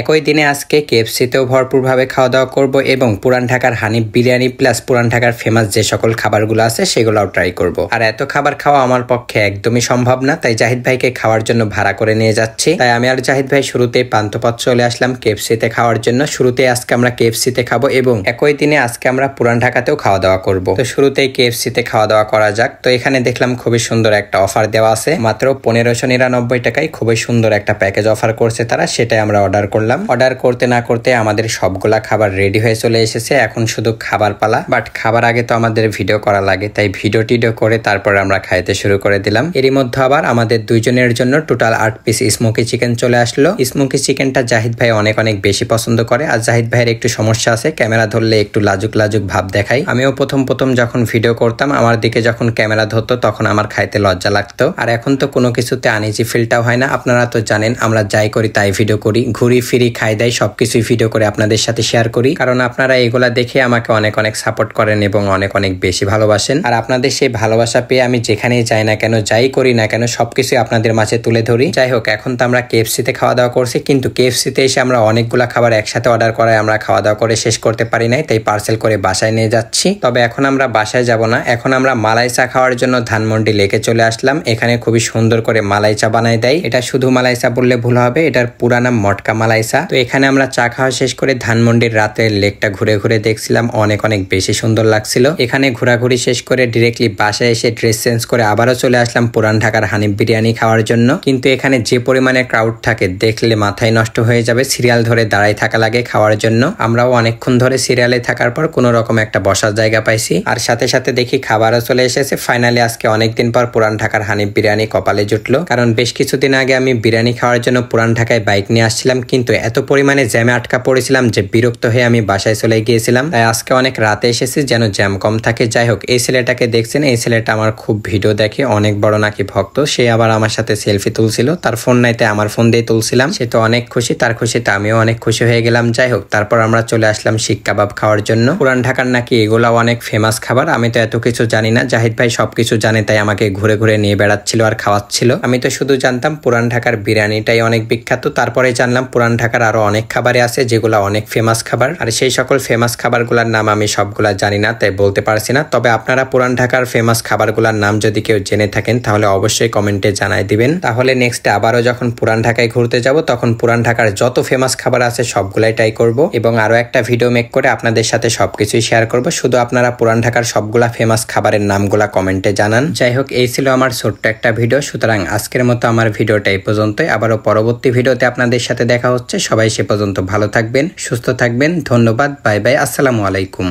একই দিনে আজকে কেএফসিতেও ভরপুরভাবে খাওয়া দাওয়া করব এবং পুরান ঢাকার হানিফ বিরিয়ানি প্লাস পুরান ঢাকার ফেমাস যে সকল খাবারগুলো আছে সেগুলোও ট্রাই করব আর এত খাবার খাওয়া আমার পক্ষে একদমই সম্ভব না তাই জাহিদ ভাইকে খাওয়ার জন্য ভাড়া করে নিয়ে যাচ্ছি তাই আমি আর জাহিদ ভাই শুরুতে পান্তপথ চলে আসলাম কেএফসিতে খাওয়ার জন্য শুরুতে আজকে আমরা কেএফসিতে খাবো এবং একই দিনে আজকে আমরা পুরান ঢাকাতেও খাওয়া দাওয়া করব তো শুরুতেই কেএফসিতে খাওয়া দাওয়া করা যাক তো এখানে দেখলাম খুবই সুন্দর একটা অফার দেওয়া আছে মাত্র পনেরোশো নিরানব্বই টাকায় খুবই সুন্দর একটা প্যাকেজ অফার করছে তারা সেটাই আমরা অর্ডার করলাম করলাম অর্ডার করতে না করতে আমাদের সবগুলা খাবার রেডি হয়ে চলে এসেছে এখন শুধু খাবার পালা বাট খাবার আগে তো আমাদের ভিডিও করা লাগে তাই ভিডিও টিডিও করে তারপরে আমরা খাইতে শুরু করে দিলাম এরই মধ্যে আবার আমাদের দুইজনের জন্য টোটাল আট পিস স্মোকি চিকেন চলে আসলো স্মোকি চিকেনটা জাহিদ ভাই অনেক অনেক বেশি পছন্দ করে আর জাহিদ ভাইয়ের একটু সমস্যা আছে ক্যামেরা ধরলে একটু লাজুক লাজুক ভাব দেখাই আমিও প্রথম প্রথম যখন ভিডিও করতাম আমার দিকে যখন ক্যামেরা ধরতো তখন আমার খাইতে লজ্জা লাগতো আর এখন তো কোনো কিছুতে আনিজি ফিলটাও হয় না আপনারা তো জানেন আমরা যাই করি তাই ভিডিও করি ঘুরি ফ্রি খাই দেয় সবকিছুই ভিডিও করে আপনাদের সাথে শেয়ার করি কারণ আপনারা এগুলা দেখে আমাকে অনেক অনেক সাপোর্ট করেন এবং অনেক অনেক বেশি ভালোবাসেন আর আপনাদের সেই ভালোবাসা পেয়ে আমি যেখানেই যাই না কেন যাই করি না কেন সবকিছু আপনাদের মাঝে তুলে ধরি যাই হোক এখন তো আমরা কেএফসিতে খাওয়া দাওয়া করছি কিন্তু কেএফসিতে এসে আমরা অনেকগুলা খাবার একসাথে অর্ডার করায় আমরা খাওয়া দাওয়া করে শেষ করতে পারি নাই তাই পার্সেল করে বাসায় নিয়ে যাচ্ছি তবে এখন আমরা বাসায় যাব না এখন আমরা মালাই চা খাওয়ার জন্য ধানমন্ডি লেকে চলে আসলাম এখানে খুবই সুন্দর করে মালাই চা বানায় দেয় এটা শুধু মালাই চা বললে ভুল হবে এটার পুরা নাম মটকা মালাই রাইসা তো এখানে আমরা চা খাওয়া শেষ করে ধানমন্ডির রাতের লেকটা ঘুরে ঘুরে দেখছিলাম অনেক অনেক বেশি সুন্দর লাগছিল এখানে ঘোরাঘুরি শেষ করে ডিরেক্টলি বাসায় এসে ড্রেস চেঞ্জ করে আবারও চলে আসলাম পুরান ঢাকার হানিফ বিরিয়ানি খাওয়ার জন্য কিন্তু এখানে যে পরিমাণে ক্রাউড থাকে দেখলে মাথায় নষ্ট হয়ে যাবে সিরিয়াল ধরে দাঁড়াই থাকা লাগে খাওয়ার জন্য আমরাও অনেকক্ষণ ধরে সিরিয়ালে থাকার পর কোন রকম একটা বসার জায়গা পাইছি আর সাথে সাথে দেখি খাবারও চলে এসেছে ফাইনালি আজকে অনেকদিন পর পুরান ঢাকার হানিফ বিরিয়ানি কপালে জুটলো কারণ বেশ কিছুদিন আগে আমি বিরিয়ানি খাওয়ার জন্য পুরান ঢাকায় বাইক নিয়ে আসছিলাম কিন্তু কিন্তু এত পরিমাণে জ্যামে আটকা পড়েছিলাম যে বিরক্ত হয়ে আমি বাসায় চলে গিয়েছিলাম তাই আজকে অনেক রাতে এসেছি যেন জ্যাম কম থাকে যাই হোক এই ছেলেটাকে দেখছেন এই ছেলেটা আমার খুব ভিডিও দেখে অনেক বড় নাকি ভক্ত সে আবার আমার সাথে সেলফি তুলছিল তার ফোন নাইতে আমার ফোন দিয়ে তুলছিলাম সে তো অনেক খুশি তার খুশিতে আমিও অনেক খুশি হয়ে গেলাম যাই হোক তারপর আমরা চলে আসলাম শিক কাবাব খাওয়ার জন্য পুরান ঢাকার নাকি এগুলা অনেক ফেমাস খাবার আমি তো এত কিছু জানি না জাহিদ ভাই সবকিছু জানে তাই আমাকে ঘুরে ঘুরে নিয়ে বেড়াচ্ছিল আর খাওয়াচ্ছিল আমি তো শুধু জানতাম পুরান ঢাকার বিরিয়ানিটাই অনেক বিখ্যাত তারপরে জানলাম পুরান পুরান ঢাকার আরও অনেক খাবারে আছে যেগুলো অনেক ফেমাস খাবার আর সেই সকল ফেমাস খাবারগুলোর নাম আমি সবগুলা জানি না তাই বলতে পারছি না তবে আপনারা পুরান ঢাকার ফেমাস খাবারগুলোর নাম যদি কেউ জেনে থাকেন তাহলে অবশ্যই কমেন্টে জানাই দিবেন তাহলে নেক্সট আবারও যখন পুরান ঢাকায় ঘুরতে যাব তখন পুরান ঢাকার যত ফেমাস খাবার আছে সবগুলাই ট্রাই করব এবং আরও একটা ভিডিও মেক করে আপনাদের সাথে সবকিছুই শেয়ার করব শুধু আপনারা পুরান ঢাকার সবগুলা ফেমাস খাবারের নামগুলা কমেন্টে জানান যাই হোক এই ছিল আমার ছোট্ট একটা ভিডিও সুতরাং আজকের মতো আমার ভিডিওটা এই পর্যন্তই আবারও পরবর্তী ভিডিওতে আপনাদের সাথে দেখা হচ্ছে হচ্ছে সবাই সে পর্যন্ত ভালো থাকবেন সুস্থ থাকবেন ধন্যবাদ বাই বাই আসসালামু আলাইকুম